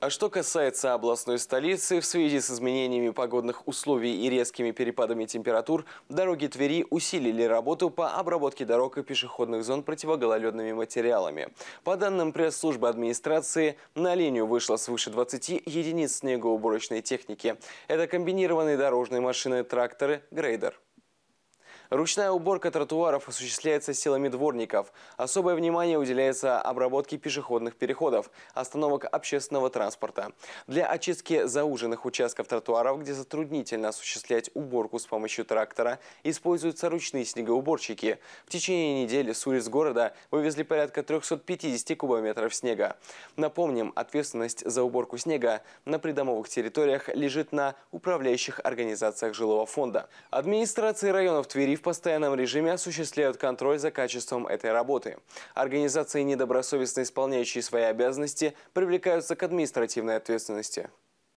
А что касается областной столицы, в связи с изменениями погодных условий и резкими перепадами температур, дороги Твери усилили работу по обработке дорог и пешеходных зон противогололедными материалами. По данным пресс-службы администрации, на линию вышло свыше 20 единиц снегоуборочной техники. Это комбинированные дорожные машины-тракторы «Грейдер». Ручная уборка тротуаров осуществляется силами дворников. Особое внимание уделяется обработке пешеходных переходов, остановок общественного транспорта. Для очистки зауженных участков тротуаров, где затруднительно осуществлять уборку с помощью трактора, используются ручные снегоуборщики. В течение недели с улиц города вывезли порядка 350 кубометров снега. Напомним, ответственность за уборку снега на придомовых территориях лежит на управляющих организациях жилого фонда. Администрации районов Твери в постоянном режиме осуществляют контроль за качеством этой работы. Организации, недобросовестно исполняющие свои обязанности, привлекаются к административной ответственности.